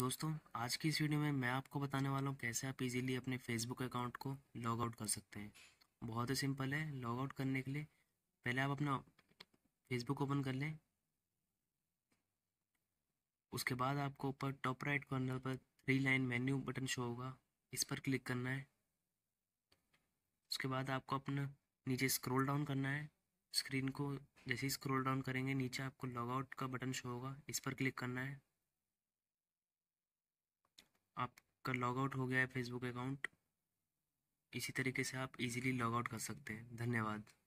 दोस्तों आज की इस वीडियो में मैं आपको बताने वाला हूँ कैसे आप इजीली अपने फेसबुक अकाउंट को लॉग आउट कर सकते हैं बहुत ही सिंपल है लॉग आउट करने के लिए पहले आप अपना फेसबुक ओपन कर लें उसके बाद आपको ऊपर टॉप राइट कॉर्नर पर three line menu button show होगा इस पर क्लिक करना है उसके बाद आपको अपना नीचे स्क्रोल डाउन करना है स्क्रीन को जैसे ही स्क्रोल डाउन करेंगे नीचे आपको लॉग आउट का बटन शो होगा इस पर क्लिक करना है आपका लॉग आउट हो गया है फेसबुक अकाउंट इसी तरीके से आप इजीली लॉग आउट कर सकते हैं धन्यवाद